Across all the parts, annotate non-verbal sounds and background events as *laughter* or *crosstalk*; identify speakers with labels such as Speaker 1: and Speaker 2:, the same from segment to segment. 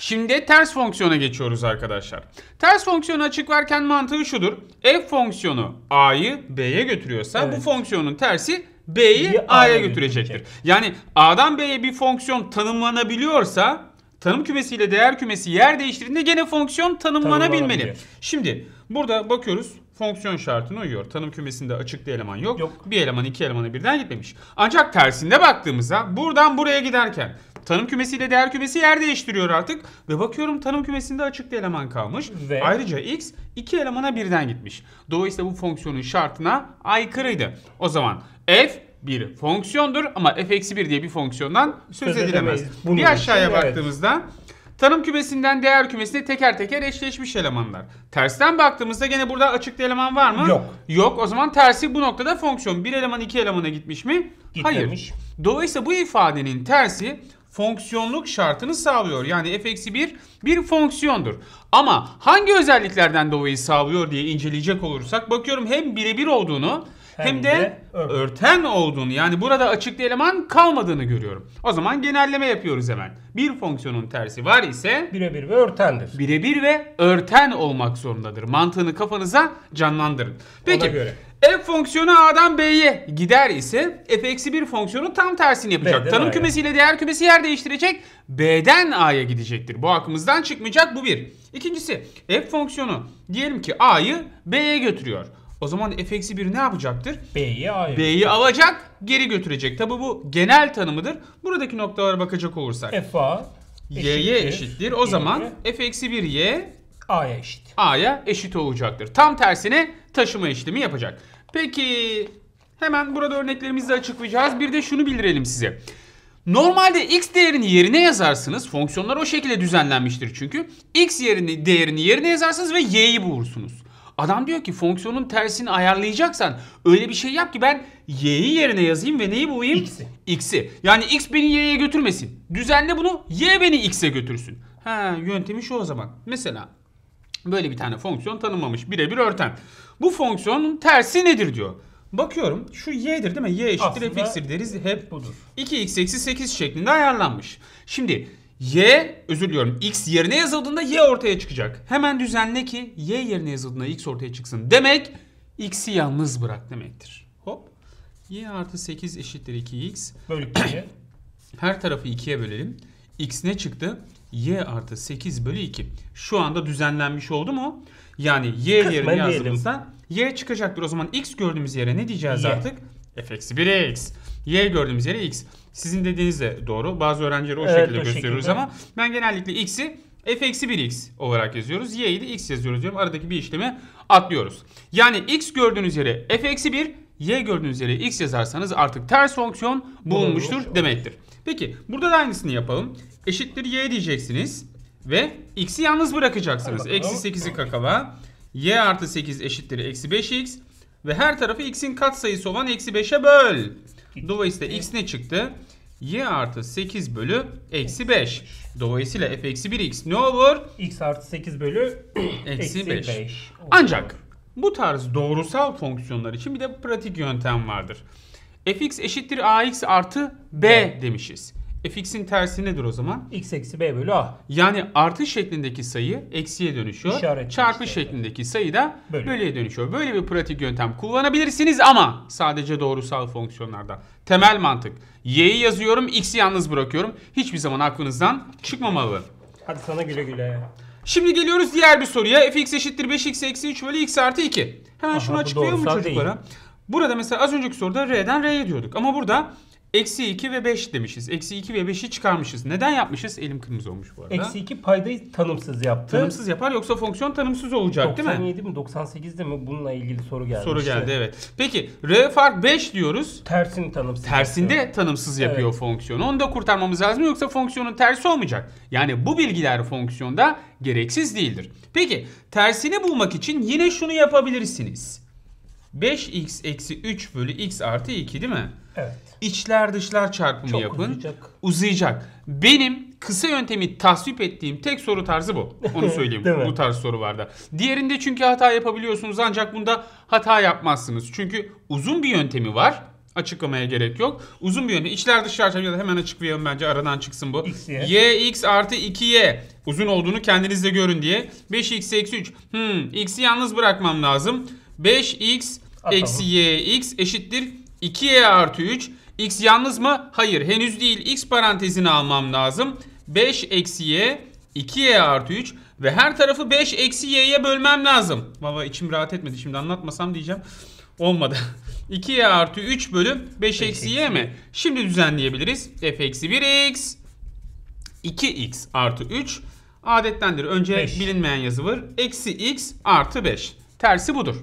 Speaker 1: Şimdi ters fonksiyona geçiyoruz arkadaşlar. Ters fonksiyonu verken mantığı şudur. F fonksiyonu A'yı B'ye götürüyorsa evet. bu fonksiyonun tersi B'yi A'ya götürecektir. Götürecek. Yani A'dan B'ye bir fonksiyon tanımlanabiliyorsa tanım kümesiyle değer kümesi yer değiştirdiğinde gene fonksiyon tanımlanabilmeli. Şimdi Burada bakıyoruz fonksiyon şartına uyuyor. Tanım kümesinde açık bir eleman yok. yok. Bir eleman iki elemana birden gitmemiş. Ancak tersinde baktığımızda buradan buraya giderken tanım kümesiyle değer kümesi yer değiştiriyor artık. Ve bakıyorum tanım kümesinde açık bir eleman kalmış. Ve... Ayrıca x iki elemana birden gitmiş. Dolayısıyla bu fonksiyonun şartına aykırıydı. O zaman f bir fonksiyondur ama f-1 diye bir fonksiyondan söz, söz edilemez. Bir aşağıya evet. baktığımızda Tanım kümesinden değer kümesine teker teker eşleşmiş elemanlar. Tersten baktığımızda gene burada açıkta eleman var mı? Yok. Yok. O zaman tersi bu noktada fonksiyon. Bir eleman iki elemana gitmiş mi? Gitmemiş. Hayır. Dolayısıyla bu ifadenin tersi fonksiyonluk şartını sağlıyor. Yani f-1 bir fonksiyondur. Ama hangi özelliklerden dolayı sağlıyor diye inceleyecek olursak bakıyorum hem birebir olduğunu hem, de, de örten. olduğunu yani burada açık bir eleman kalmadığını görüyorum. O zaman genelleme yapıyoruz hemen. Bir fonksiyonun tersi var ise birebir ve örtendir. Birebir ve örten olmak zorundadır. Mantığını kafanıza canlandırın. Peki. Ona göre. F fonksiyonu A'dan B'ye gider ise f-1 fonksiyonu tam tersini yapacak. B'den Tanım A'ya. kümesiyle değer kümesi yer değiştirecek. B'den A'ya gidecektir. Bu akımızdan çıkmayacak bu bir. İkincisi f fonksiyonu diyelim ki A'yı B'ye götürüyor. O zaman f eksi 1 ne yapacaktır? B'yi A'ya. B'yi alacak, geri götürecek. Tabi bu genel tanımıdır. Buradaki noktalara bakacak olursak. F A Y'ye eşittir. O zaman f eksi 1 Y A'ya eşit. A'ya eşit olacaktır. Tam tersine taşıma işlemi yapacak. Peki hemen burada örneklerimizi de açıklayacağız. Bir de şunu bildirelim size. Normalde x değerini yerine yazarsınız. Fonksiyonlar o şekilde düzenlenmiştir çünkü. x yerini değerini yerine yazarsınız ve y'yi bulursunuz. Adam diyor ki fonksiyonun tersini ayarlayacaksan öyle bir şey yap ki ben y'yi yerine yazayım ve neyi bulayım? X'i. X'i. Yani x beni y'ye götürmesin. Düzenle bunu y beni x'e götürsün. Ha yöntemi şu o zaman. Mesela böyle bir tane fonksiyon tanımlamış. Birebir örten. Bu fonksiyonun tersi nedir diyor. Bakıyorum şu y'dir değil mi? y eşittir fx'tir deriz hep budur. 2x eksi 8 şeklinde ayarlanmış. Şimdi Y özür diliyorum x yerine yazıldığında y ortaya çıkacak. Hemen düzenle ki y yerine yazıldığında x ortaya çıksın. Demek x'i yalnız bırak demektir. Hop. y artı 8 eşittir 2x. Bölük 2'ye. Her tarafı 2'ye bölelim. x ne çıktı? y artı 8 bölü 2. Şu anda düzenlenmiş oldu mu? Yani y Kısmen yerine yazıldığında y çıkacaktır. O zaman x gördüğümüz yere ne diyeceğiz y. artık? f eksi 1 x. Y gördüğümüz yere x. Sizin dediğiniz de doğru. Bazı öğrencileri o evet, şekilde o gösteriyoruz şekilde. ama ben genellikle x'i f eksi 1x olarak yazıyoruz. y'yi de x yazıyoruz diyorum. Aradaki bir işlemi atlıyoruz. Yani x gördüğünüz yere f eksi 1 y gördüğünüz yere x yazarsanız artık ters fonksiyon bulunmuştur demektir. Peki burada da aynısını yapalım. Eşittir y diyeceksiniz ve x'i yalnız bırakacaksınız. Eksi 8'i kakala. y artı 8 eşittir eksi 5x. Ve her tarafı x'in katsayısı olan eksi 5'e böl. Dolayısıyla x ne çıktı? y artı 8 bölü eksi 5. Dolayısıyla f eksi 1 x ne olur? x artı 8 bölü *clears throat* eksi 5. 5 Ancak bu tarz doğrusal fonksiyonlar için bir de pratik yöntem vardır. fx eşittir ax artı b, b. demişiz fx'in tersi nedir o zaman? x eksi b bölü a. Yani artı şeklindeki sayı eksiye dönüşüyor. İşaret Çarpı işte. şeklindeki sayı da Bölü. bölüye dönüşüyor. Böyle bir pratik yöntem kullanabilirsiniz ama sadece doğrusal fonksiyonlarda. Temel mantık. Y'yi yazıyorum, x'i yalnız bırakıyorum. Hiçbir zaman aklınızdan çıkmamalı. Hadi sana güle güle. Şimdi geliyoruz diğer bir soruya. fx eşittir 5x eksi 3 bölü x artı 2. Hemen Aha, şunu açıklayalım çocuklara. Değil. Burada mesela az önceki soruda r'den r'ye diyorduk. Ama burada Eksi 2 ve 5 demişiz. Eksi 2 ve 5'i çıkarmışız. Neden yapmışız? Elim kırmızı olmuş bu arada. Eksi 2 paydayı tanımsız yaptı. Tanımsız yapar yoksa fonksiyon tanımsız olacak değil mi? 97 mi 98'de mi bununla ilgili soru geldi. Soru geldi evet. Peki R fark 5 diyoruz. Tersini tanımsız Tersinde yapıyor. tanımsız yapıyor evet. fonksiyonu. Onu da kurtarmamız lazım yoksa fonksiyonun tersi olmayacak. Yani bu bilgiler fonksiyonda gereksiz değildir. Peki tersini bulmak için yine şunu yapabilirsiniz. 5x eksi 3 bölü x artı 2 değil mi? Evet. İçler dışlar çarpımı Çok yapın. Uzayacak. uzayacak. Benim kısa yöntemi tasvip ettiğim tek soru tarzı bu. Onu *laughs* söyleyeyim. bu tarz sorularda. Diğerinde çünkü hata yapabiliyorsunuz ancak bunda hata yapmazsınız. Çünkü uzun bir yöntemi var. Açıklamaya gerek yok. Uzun bir yöntemi. İçler dışlar çarpımı hemen açıklayalım bence aradan çıksın bu. X, y x artı 2y. Uzun olduğunu kendiniz de görün diye. 5x eksi 3. Hmm, x'i yalnız bırakmam lazım. 5x eksi yx eşittir 2y artı 3. x yalnız mı? Hayır henüz değil. x parantezini almam lazım. 5 eksi y 2y artı 3 ve her tarafı 5 eksi y'ye bölmem lazım. Baba içim rahat etmedi şimdi anlatmasam diyeceğim. Olmadı. 2y *laughs* artı 3 bölü 5 eksi y mi? Şimdi düzenleyebiliriz. f eksi 1x 2x artı 3 adettendir. Önce 5. bilinmeyen yazı var. Eksi x artı 5. Tersi budur.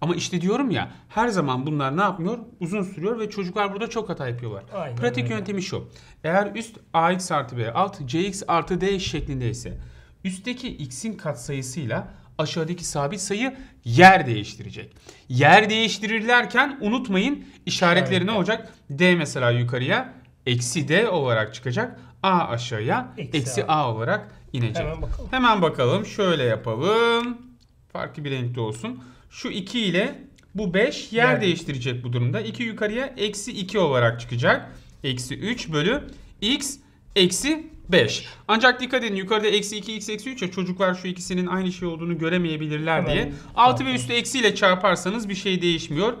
Speaker 1: Ama işte diyorum ya her zaman bunlar ne yapmıyor? Uzun sürüyor ve çocuklar burada çok hata yapıyorlar. Aynen Pratik öyle. yöntemi şu. Eğer üst AX artı B alt CX artı D şeklindeyse üstteki X'in katsayısıyla aşağıdaki sabit sayı yer değiştirecek. Yer değiştirirlerken unutmayın işaretleri ne olacak? D mesela yukarıya eksi D olarak çıkacak. A aşağıya eksi, A. olarak inecek. Hemen bakalım. Hemen bakalım. Şöyle yapalım. Farklı bir renkte olsun. Şu 2 ile bu 5 yer yani. değiştirecek bu durumda. 2 yukarıya eksi 2 olarak çıkacak. Eksi 3 bölü x eksi 5. Ancak dikkat edin yukarıda eksi 2 x eksi 3 ya çocuklar şu ikisinin aynı şey olduğunu göremeyebilirler diye. 6 ve üstü ile çarparsanız bir şey değişmiyor.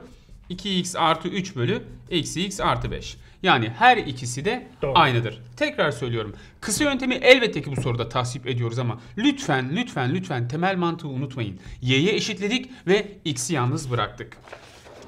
Speaker 1: 2x artı 3 bölü eksi x artı 5. Yani her ikisi de Doğru. aynıdır. Tekrar söylüyorum. Kısa yöntemi elbette ki bu soruda tasvip ediyoruz ama lütfen lütfen lütfen temel mantığı unutmayın. Y'ye eşitledik ve x'i yalnız bıraktık.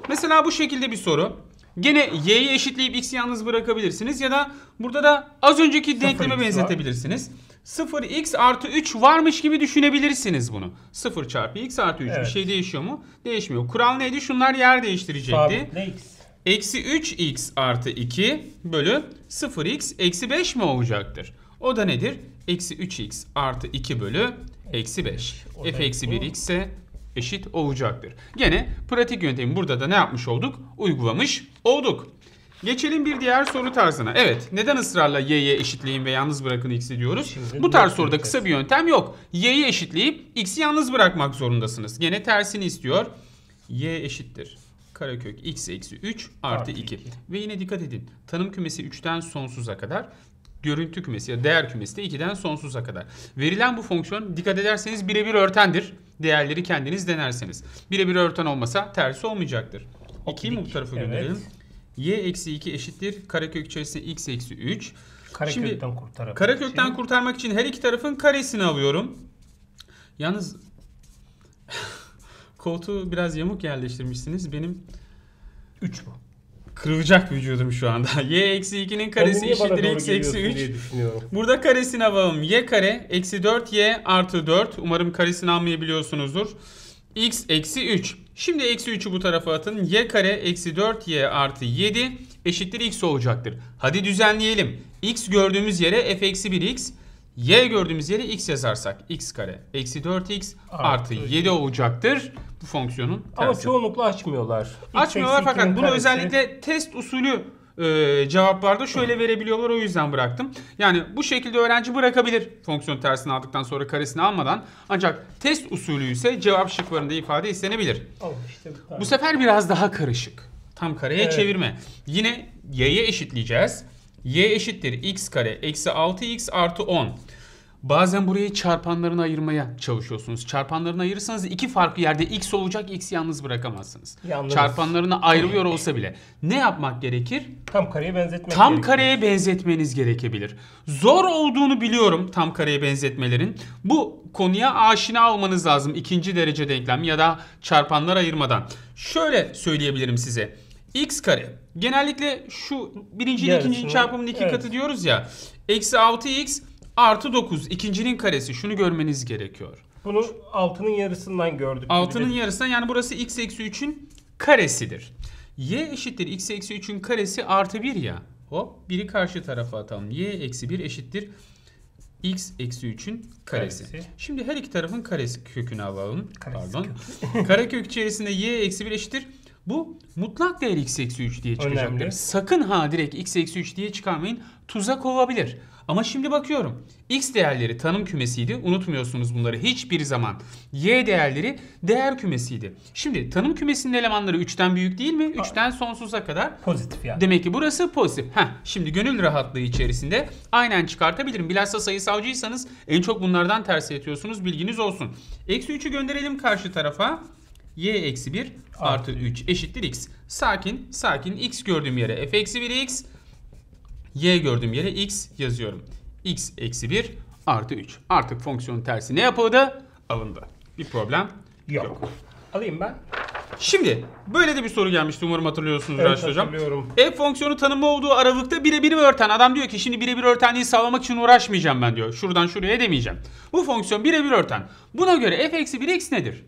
Speaker 1: Mesela bu şekilde bir soru. Gene y'yi eşitleyip x'i yalnız bırakabilirsiniz ya da burada da az önceki denkleme benzetebilirsiniz. 0x artı 3 varmış gibi düşünebilirsiniz bunu. 0 çarpı x artı 3 evet. bir şey değişiyor mu? Değişmiyor. Kural neydi? Şunlar yer değiştirecekti. Sabit ne x? Eksi 3x artı 2 bölü 0x eksi 5 mi olacaktır? O da nedir? Eksi 3x artı 2 bölü eksi 5. f eksi 1x ise eşit olacaktır. Gene pratik yöntemi burada da ne yapmış olduk? Uygulamış olduk. Geçelim bir diğer soru tarzına. Evet neden ısrarla y'ye eşitleyin ve yalnız bırakın x'i diyoruz? Şimdi Bu tarz soruda kısa bir yöntem yok. Y'yi eşitleyip x'i yalnız bırakmak zorundasınız. Gene tersini istiyor. y eşittir karekök x eksi 3 artı 2. 2. Ve yine dikkat edin. Tanım kümesi 3'ten sonsuza kadar görüntü kümesi ya değer kümesi de 2'den sonsuza kadar. Verilen bu fonksiyon dikkat ederseniz birebir örtendir. Değerleri kendiniz denerseniz. Birebir örten olmasa tersi olmayacaktır. 2'yi mi bu tarafa evet. y eksi 2 eşittir. Karekök içerisinde x eksi 3. Karakökten Şimdi, kurtarmak Karakökten kurtarmak için her iki tarafın karesini alıyorum. Yalnız Koltuğu biraz yamuk yerleştirmişsiniz. Benim 3 mu? kırılacak vücudum şu anda. *laughs* y eksi 2'nin karesi eşittir x eksi 3. Burada karesine bağım. y kare eksi 4 y artı 4. Umarım karesini anlayabiliyorsunuzdur. x eksi 3. Şimdi eksi 3'ü bu tarafa atın. y kare eksi 4 y artı 7 eşittir x olacaktır. Hadi düzenleyelim. x gördüğümüz yere f eksi 1 x y gördüğümüz yere x yazarsak x kare eksi 4x artı, artı 7 olacaktır bu fonksiyonun tersi. Ama çoğunlukla açmıyorlar. X Açmıyorlar fakat bunu karesi... özellikle test usulü e, cevaplarda şöyle verebiliyorlar o yüzden bıraktım. Yani bu şekilde öğrenci bırakabilir fonksiyon tersini aldıktan sonra karesini almadan. Ancak test usulü ise cevap şıklarında ifade istenebilir. işte bu, bu sefer biraz daha karışık. Tam kareye evet. çevirme. Yine y'ye eşitleyeceğiz y eşittir x kare eksi 6x artı 10. Bazen burayı çarpanlarına ayırmaya çalışıyorsunuz. Çarpanlarına ayırırsanız iki farklı yerde x olacak, x yalnız bırakamazsınız. Yalnız. Çarpanlarına ayrılıyor olsa bile. Ne yapmak gerekir? Tam kareye benzetmek Tam gerekir. kareye benzetmeniz gerekebilir. Zor olduğunu biliyorum tam kareye benzetmelerin. Bu konuya aşina olmanız lazım ikinci derece denklem ya da çarpanlar ayırmadan. Şöyle söyleyebilirim size. x kare Genellikle şu birinci ikincinin çarpımının iki evet. katı diyoruz ya. Eksi 6x artı 9 ikincinin karesi şunu görmeniz gerekiyor. Bunu altının yarısından gördük. Altının yarısından yani burası x eksi 3'ün karesidir. y eşittir x eksi 3'ün karesi artı 1 ya. Hop biri karşı tarafa atalım. y eksi 1 eşittir x eksi 3'ün karesi. karesi. Şimdi her iki tarafın karesi kökünü alalım. Karesi Pardon. Kök. içerisinde y eksi 1 eşittir bu mutlak değer x eksi 3 diye çıkacak. Önemli. Sakın ha direkt x eksi 3 diye çıkarmayın. Tuzak olabilir. Ama şimdi bakıyorum. X değerleri tanım kümesiydi. Unutmuyorsunuz bunları hiçbir zaman. Y değerleri değer kümesiydi. Şimdi tanım kümesinin elemanları 3'ten büyük değil mi? 3'ten sonsuza kadar. Pozitif yani. Demek ki burası pozitif. Heh, şimdi gönül rahatlığı içerisinde aynen çıkartabilirim. Bilhassa sayısalcıysanız en çok bunlardan ters yatıyorsunuz. Bilginiz olsun. Eksi 3'ü gönderelim karşı tarafa y eksi 1 artı 3 eşittir x. Sakin sakin x gördüğüm yere f eksi 1 x. Y gördüğüm yere x yazıyorum. x eksi 1 artı 3. Artık fonksiyonun tersi ne yapıldı? Alındı. Bir problem yok. yok. Alayım ben. Şimdi böyle de bir soru gelmişti umarım hatırlıyorsunuz evet, Raşit Hocam. F fonksiyonu tanımı olduğu aralıkta birebir örten. Adam diyor ki şimdi birebir örtenliği sağlamak için uğraşmayacağım ben diyor. Şuradan şuraya demeyeceğim. Bu fonksiyon birebir örten. Buna göre f eksi 1 x nedir?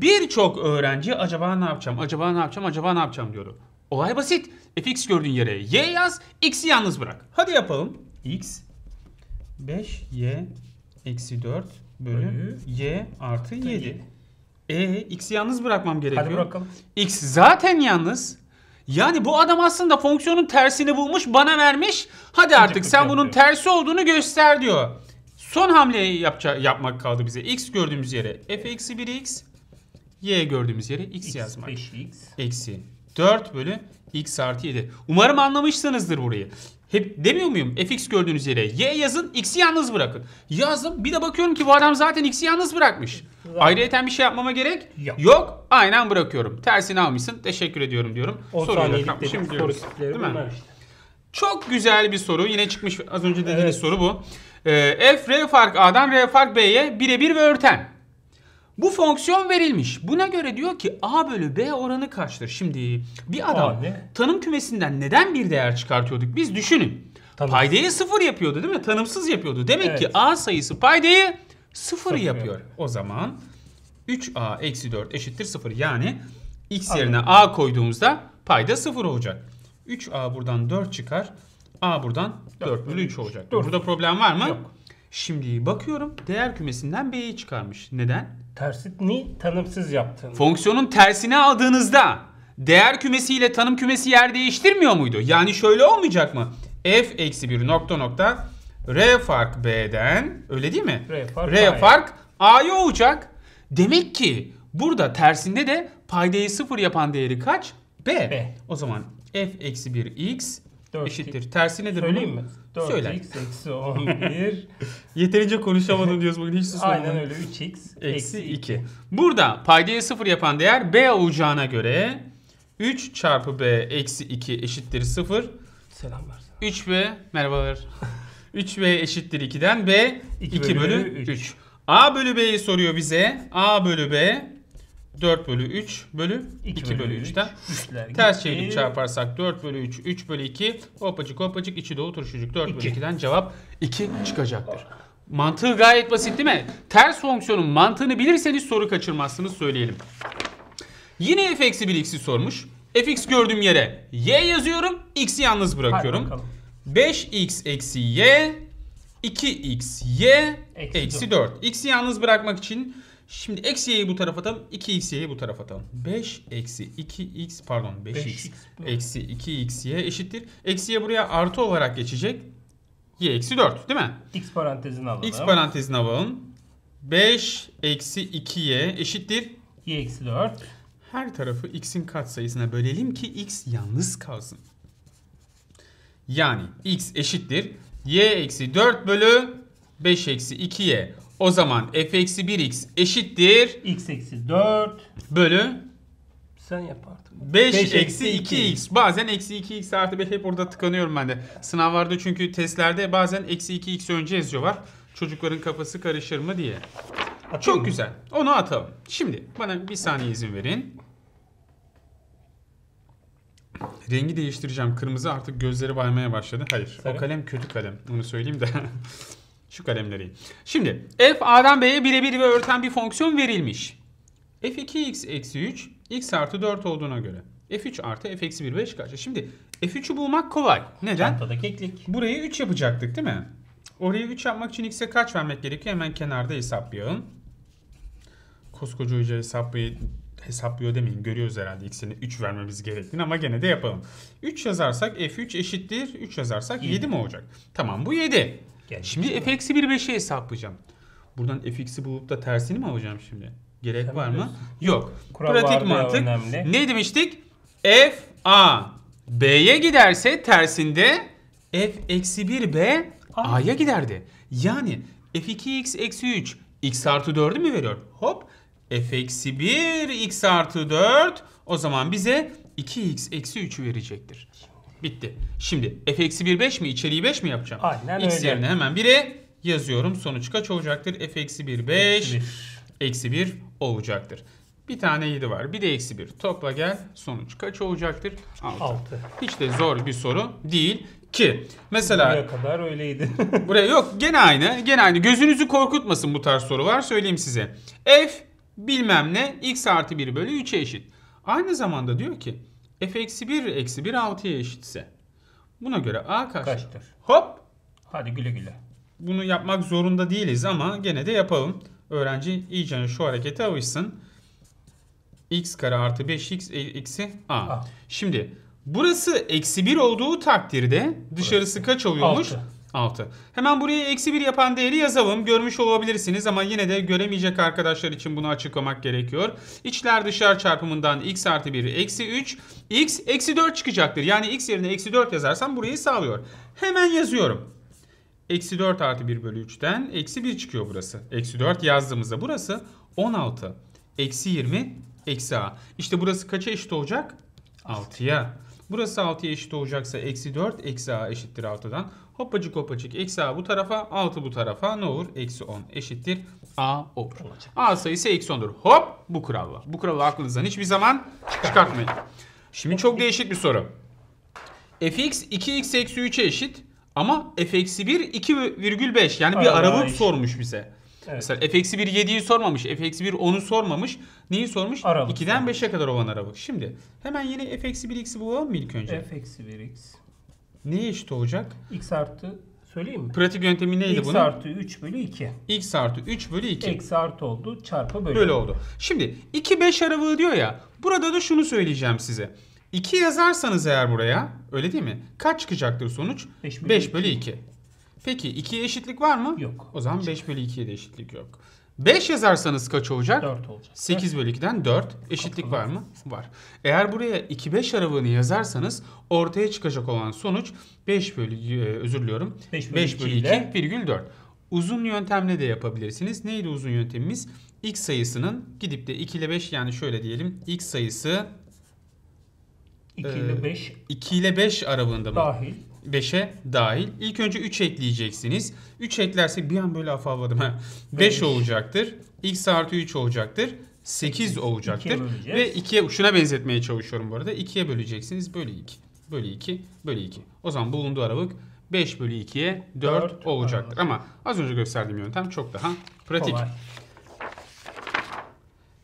Speaker 1: Birçok öğrenci acaba ne yapacağım, acaba ne yapacağım, acaba ne yapacağım diyordu. Olay basit. E, fx gördüğün yere y yaz, x'i yalnız bırak. Hadi yapalım. x 5y eksi 4 bölü, y artı 7. E x'i yalnız bırakmam gerekiyor. Hadi bırakalım. x zaten yalnız. Yani bu adam aslında fonksiyonun tersini bulmuş, bana vermiş. Hadi artık sen bunun tersi olduğunu göster diyor. Son hamleyi yapacak, yapmak kaldı bize. x gördüğümüz yere f eksi 1 x y gördüğümüz yere x, x yazmak. x Eksi 4 bölü x artı 7. Umarım anlamışsınızdır burayı. Hep demiyor muyum? fx gördüğünüz yere y yazın, x'i yalnız bırakın. Yazdım. Bir de bakıyorum ki bu adam zaten x'i yalnız bırakmış. Var. Ayrıyeten bir şey yapmama gerek yok. yok. Aynen bırakıyorum. Tersini almışsın. Teşekkür ediyorum diyorum. Soruyu da Değil mi? Işte. Çok güzel bir soru. Yine çıkmış az önce dediğiniz evet. soru bu. Ee, f r fark a'dan r fark b'ye birebir ve örten. Bu fonksiyon verilmiş. Buna göre diyor ki a bölü b oranı kaçtır? Şimdi bir adam Abi. tanım kümesinden neden bir değer çıkartıyorduk? Biz düşünün. Tanımsız. Paydayı sıfır yapıyordu değil mi? Tanımsız yapıyordu. Demek evet. ki a sayısı paydayı sıfır, sıfır yapıyor. Yani. O zaman 3a eksi 4 eşittir sıfır. Yani x Anladım. yerine a koyduğumuzda payda sıfır olacak. 3a buradan 4 çıkar. A buradan 4 bölü 3 olacak. 4. Burada problem var mı? Yok. Şimdi bakıyorum değer kümesinden B'yi çıkarmış. Neden? Tersini tanımsız yaptın. Fonksiyonun tersini aldığınızda değer kümesiyle tanım kümesi yer değiştirmiyor muydu? Yani şöyle olmayacak mı? f eksi 1 nokta nokta r fark b'den öyle değil mi? r fark, r fark a'ya olacak. Demek ki burada tersinde de paydayı sıfır yapan değeri kaç? b. b. O zaman f eksi 1 x 4 eşittir. Tersi nedir Söyleyeyim bunun? mi? 4 Söyle. x eksi 11. *laughs* Yeterince konuşamadın diyoruz bugün hiç susmadım. Aynen öyle 3x eksi 2. 2. Burada paydaya 0 yapan değer b olacağına göre 3 çarpı b eksi 2 eşittir 0. Selamlar. 3b merhabalar. 3b *laughs* eşittir 2'den b 2, 2 bölü, bölü 3. 3. a bölü b'yi soruyor bize. a bölü b 4 bölü 3 bölü 2, 2 bölü 3'ten. Ters çevirip çarparsak 4 bölü 3, 3 bölü 2 hopacık hopacık içi dolu turşucuk 4 2. bölü 2'den cevap 2 çıkacaktır. Mantığı gayet basit değil mi? Ters fonksiyonun mantığını bilirseniz soru kaçırmazsınız söyleyelim. Yine f eksi 1 x'i sormuş. fx gördüğüm yere y yazıyorum. x'i yalnız bırakıyorum. 5x eksi y 2x y eksi 4. x'i yalnız bırakmak için Şimdi eksi y'yi bu tarafa atalım. 2x y'yi bu tarafa atalım. 5 eksi 2x pardon 5x 5x eksi 2x y eşittir. Eksi y buraya artı olarak geçecek. y eksi 4 değil mi? x parantezini alalım. x parantezini alalım. 5 eksi 2y eşittir. y eksi 4. Her tarafı x'in katsayısına bölelim ki x yalnız kalsın. Yani x eşittir. y eksi 4 bölü 5 eksi 2y. O zaman f eksi 1x eşittir. X eksi 4. Bölü. Sen yap artık. 5, Beş eksi 2x. Bazen eksi 2x artı 5 hep orada tıkanıyorum ben de. Sınavlarda çünkü testlerde bazen eksi 2x önce yazıyorlar. Çocukların kafası karışır mı diye. Atayım Çok mı? güzel. Onu atalım. Şimdi bana bir saniye izin verin. Rengi değiştireceğim. Kırmızı artık gözleri baymaya başladı. Hayır. Sarı. O kalem kötü kalem. Onu söyleyeyim de. *laughs* Şu kalemleri. Şimdi f a'dan b'ye birebir ve örten bir fonksiyon verilmiş. f2x eksi 3 x artı 4 olduğuna göre. F3 artı f eksi 1 5 kaç? Şimdi F3'ü bulmak kolay. Neden? Çantada keklik. Burayı 3 yapacaktık değil mi? Orayı 3 yapmak için x'e kaç vermek gerekiyor? Hemen kenarda hesaplayalım. Koskoca hoca hesaplıyor, hesaplıyor demeyin. Görüyoruz herhalde x'e 3 vermemiz gerektiğini ama gene de yapalım. 3 yazarsak F3 eşittir. 3 yazarsak 7 mi olacak? Tamam bu 7. Yani şimdi şey fx'i 1.5'e hesaplayacağım. Buradan fx'i bulup da tersini mi alacağım şimdi? Gerek Sen var mı? Yok. Kural Pratik mantık. Önemli. Ne demiştik? f a b'ye giderse tersinde f eksi 1 b a'ya giderdi. Yani f2x eksi 3 x artı 4'ü mü veriyor? Hop f eksi 1 x artı 4 o zaman bize 2x eksi 3'ü verecektir. Bitti. Şimdi f-1 5 mi? İçeriği 5 mi yapacağım? Aynen X öyle. yerine hemen 1'e yazıyorum. Sonuç kaç olacaktır? f-1 5 eksi 1 olacaktır. Bir tane 7 var. Bir de eksi 1. Topla gel. Sonuç kaç olacaktır? 6. 6. Hiç de zor bir soru değil ki. Mesela buraya kadar öyleydi. *laughs* buraya yok gene aynı. Gene aynı. Gözünüzü korkutmasın bu tarz soru var. Söyleyeyim size. F bilmem ne x artı 1 bölü 3'e eşit. Aynı zamanda diyor ki f eksi 1 eksi 1 6'ya eşitse buna göre a kaçtır? kaçtır? Hop! Hadi güle güle. Bunu yapmak zorunda değiliz ama gene de yapalım. Öğrenci iyice şu harekete alışsın. x kare artı 5x eksi a. a. Şimdi burası eksi 1 olduğu takdirde dışarısı burası. kaç oluyormuş? 6. 6. Hemen buraya eksi 1 yapan değeri yazalım. Görmüş olabilirsiniz ama yine de göremeyecek arkadaşlar için bunu açıklamak gerekiyor. İçler dışlar çarpımından x artı 1 eksi 3. x eksi 4 çıkacaktır. Yani x yerine eksi 4 yazarsam burayı sağlıyor. Hemen yazıyorum. Eksi 4 artı 1 bölü 3'ten eksi 1 çıkıyor burası. Eksi 4 yazdığımızda burası 16. Eksi 20 eksi a. İşte burası kaça eşit olacak? 6'ya. Burası 6'ya eşit olacaksa eksi 4 eksi a eşittir 6'dan. Hoppacık hoppacık eksi a bu tarafa 6 bu tarafa ne olur? Eksi 10 eşittir a olur. Olacak. A sayısı eksi 10'dur. Hop bu kural Bu kuralı aklınızdan hiçbir zaman çıkartmayın. Şimdi çok değişik bir soru. fx 2x eksi 3'e eşit ama f eksi 1 2,5 yani bir aralık sormuş bize. Evet. Mesela f-1 7'yi sormamış, f-1 10'u sormamış. Neyi sormuş? Aralık. 2'den 5'e kadar olan aralık. Şimdi hemen yine f-1x'i bulalım mı ilk önce? f-1x. Neye eşit olacak? X artı söyleyeyim mi? Pratik yöntemi neydi x bunun? x artı 3 bölü 2. x artı 3 bölü 2. x artı oldu çarpı bölü. Böyle oldu. Şimdi 2 5 aralığı diyor ya. Burada da şunu söyleyeceğim size. 2 yazarsanız eğer buraya öyle değil mi? Kaç çıkacaktır sonuç? 5 bölü, 5 bölü 2. 2. Peki 2'ye eşitlik var mı? Yok. O zaman 5 bölü 2'ye de eşitlik yok. 5 yazarsanız kaç olacak? 4 olacak. 8 bölü 2'den 4. Eşitlik var mı? Var. Eğer buraya 2 5 arabanı yazarsanız ortaya çıkacak olan sonuç 5 bölü e, özür diliyorum. 5 bölü, 5 bölü 2, 2 virgül 4. Uzun yöntemle de yapabilirsiniz. Neydi uzun yöntemimiz? X sayısının gidip de 2 ile 5 yani şöyle diyelim. X sayısı 2 ile 5 e, 2 ile 5 aralığında mı? Dahil. 5'e dahil. İlk önce 3 ekleyeceksiniz. 3 eklersek bir an böyle afavadım. 5 olacaktır. X artı 3 olacaktır. 8 olacaktır. İkiye Ve 2'ye şuna benzetmeye çalışıyorum bu arada. 2'ye böleceksiniz. Bölü 2. Bölü 2. Bölü 2. O zaman bulunduğu aralık 5 bölü 2'ye 4, 4 olacaktır. Aralık. Ama az önce gösterdiğim yöntem çok daha pratik. Kolay.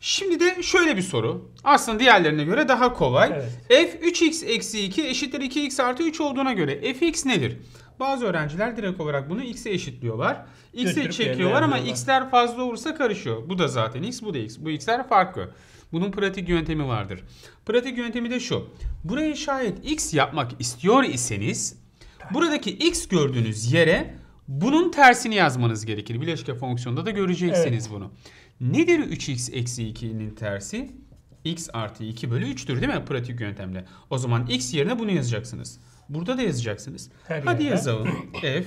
Speaker 1: Şimdi de şöyle bir soru. Aslında diğerlerine göre daha kolay. Evet. f 3x eksi 2 eşittir 2x artı 3 olduğuna göre fx nedir? Bazı öğrenciler direkt olarak bunu x'e eşitliyorlar. X'e çekiyorlar ama x'ler fazla olursa karışıyor. Bu da zaten x, bu da x. Bu x'ler farklı. Bunun pratik yöntemi vardır. Pratik yöntemi de şu. Buraya şayet x yapmak istiyor iseniz buradaki x gördüğünüz yere bunun tersini yazmanız gerekir. Bileşke fonksiyonda da göreceksiniz evet. bunu. Nedir 3x eksi 2'nin tersi? x artı 2 bölü 3'tür değil mi pratik yöntemle? O zaman x yerine bunu yazacaksınız. Burada da yazacaksınız. Her Hadi yerine. yazalım. f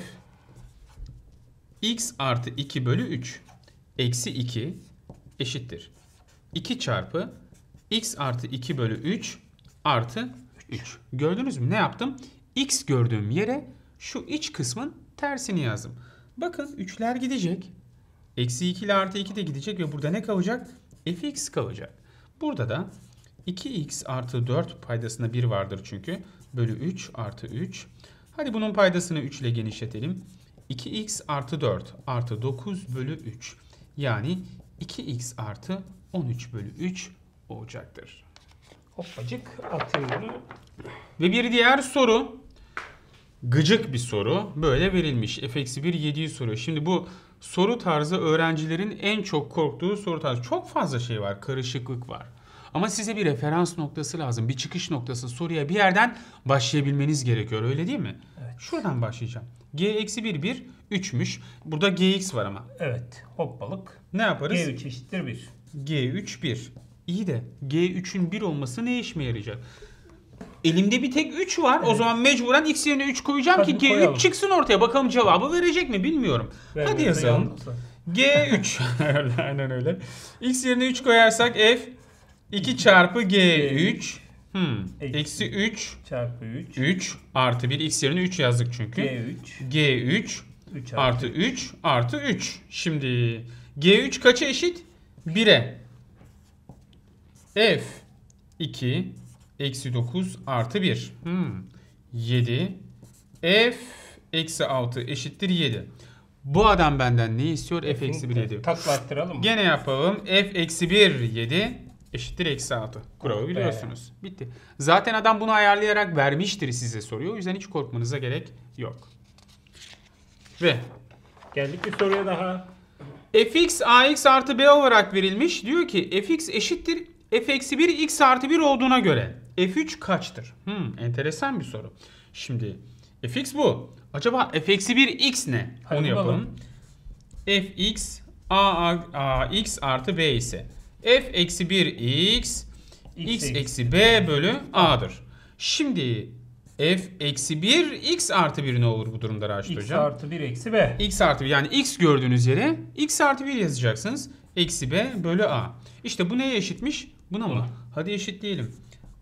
Speaker 1: x artı 2 bölü 3 eksi 2 eşittir. 2 çarpı x artı 2 bölü 3 artı 3. Gördünüz mü ne yaptım? x gördüğüm yere şu iç kısmın tersini yazdım. Bakın 3'ler gidecek. Eksi 2 ile artı 2 de gidecek ve burada ne kalacak? fx kalacak. Burada da 2x artı 4 paydasında 1 vardır çünkü. Bölü 3 artı 3. Hadi bunun paydasını 3 ile genişletelim. 2x artı 4 artı 9 bölü 3. Yani 2x artı 13 bölü 3 olacaktır. Hoppacık atayım bunu. Ve bir diğer soru. Gıcık bir soru. Böyle verilmiş. f-1 7'yi soruyor. Şimdi bu soru tarzı öğrencilerin en çok korktuğu soru tarzı. Çok fazla şey var, karışıklık var. Ama size bir referans noktası lazım. Bir çıkış noktası soruya bir yerden başlayabilmeniz gerekiyor öyle değil mi? Evet. Şuradan başlayacağım. G eksi 1 1 3'müş. Burada Gx var ama. Evet hoppalık. Ne yaparız? G3 eşittir 1. G3 1. İyi de G3'ün 1 olması ne işime yarayacak? Elimde bir tek 3 var. Evet. O zaman mecburen x yerine 3 koyacağım Hadi ki G3 çıksın ortaya. Bakalım cevabı verecek mi bilmiyorum. Vermeyeyim, Hadi yazalım. G3. *laughs* Aynen öyle. X yerine 3 koyarsak f 2 çarpı G3 Hmm. Eksi 3 çarpı 3. 3 artı 1 x yerine 3 yazdık çünkü. G3. G3 3 artı. artı 3 artı 3. Şimdi G3 kaça eşit? 1'e. F 2 eksi 9 artı 1. Hmm. 7 f eksi 6 eşittir 7. Bu adam benden ne istiyor? f eksi 1 7. Taklattıralım mı? Gene yapalım. f eksi 1 7 eşittir eksi 6. Kuralı oh biliyorsunuz. Bitti. Zaten adam bunu ayarlayarak vermiştir size soruyor. O yüzden hiç korkmanıza gerek yok. Ve geldik bir soruya daha. fx ax artı b olarak verilmiş. Diyor ki fx eşittir f eksi 1 x artı 1 olduğuna göre F3 kaçtır? Hmm, enteresan bir soru. Şimdi fx bu. Acaba fx'i bir x ne? Hadi Onu yapalım. Bakalım. fx a, a, a, x artı b ise f eksi 1 x x eksi b bölü a'dır. Şimdi f eksi 1 x artı 1 ne olur bu durumda Raşit x Hocam? x artı 1 eksi b. x artı 1 yani x gördüğünüz yere x artı 1 yazacaksınız. Eksi b bölü a. İşte bu neye eşitmiş? Buna mı? Hadi eşitleyelim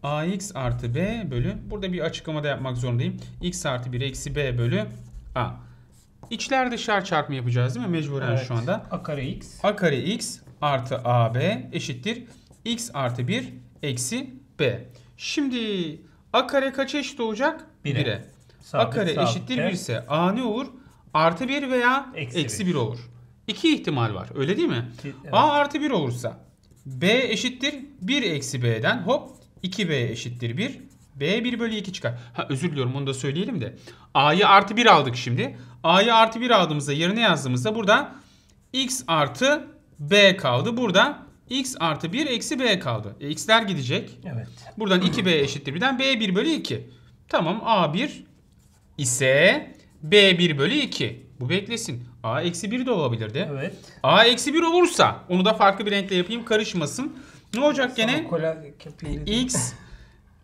Speaker 1: ax artı b bölü burada bir açıklama da yapmak zorundayım. x artı 1 eksi b bölü a. İçler dışlar çarpımı yapacağız değil mi? Mecburen evet. şu anda. A kare x. A kare x artı ab eşittir. x artı 1 eksi b. Şimdi a kare kaç eşit olacak? 1'e. 1'e. A kare sabit eşittir 1 ise a ne olur? Artı 1 veya eksi, eksi 1. 1 olur. İki ihtimal var öyle değil mi? Evet. a artı 1 olursa b eşittir 1 eksi b'den hop 2b eşittir 1. B 1 bölü 2 çıkar. Ha özür diliyorum onu da söyleyelim de. A'yı artı 1 aldık şimdi. A'yı artı 1 aldığımızda yerine yazdığımızda burada x artı b kaldı. Burada x artı 1 eksi b kaldı. E, x'ler gidecek. Evet. Buradan 2b eşittir birden b 1 bölü 2. Tamam a1 ise b 1 bölü 2. Bu beklesin. a eksi 1 de olabilirdi. Evet. a eksi 1 olursa onu da farklı bir renkle yapayım karışmasın. Ne olacak gene? X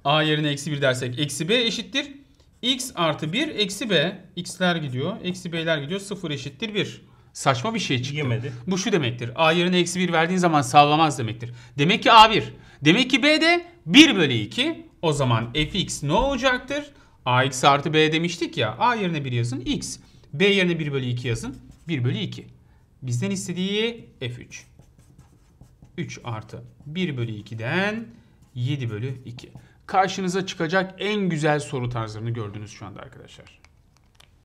Speaker 1: A yerine eksi 1 dersek eksi B eşittir. X artı 1 eksi B. X'ler gidiyor. Eksi B'ler gidiyor. 0 eşittir 1. Saçma bir şey çıktı. Yemedi. Bu şu demektir. A yerine eksi 1 verdiğin zaman sağlamaz demektir. Demek ki A 1. Demek ki B de 1 bölü 2. O zaman fx ne olacaktır? ax artı b demiştik ya. A yerine 1 yazın x. B yerine 1 bölü 2 yazın. 1 bölü 2. Bizden istediği f3. 3 artı 1 bölü 2'den 7 bölü 2. Karşınıza çıkacak en güzel soru tarzlarını gördünüz şu anda arkadaşlar.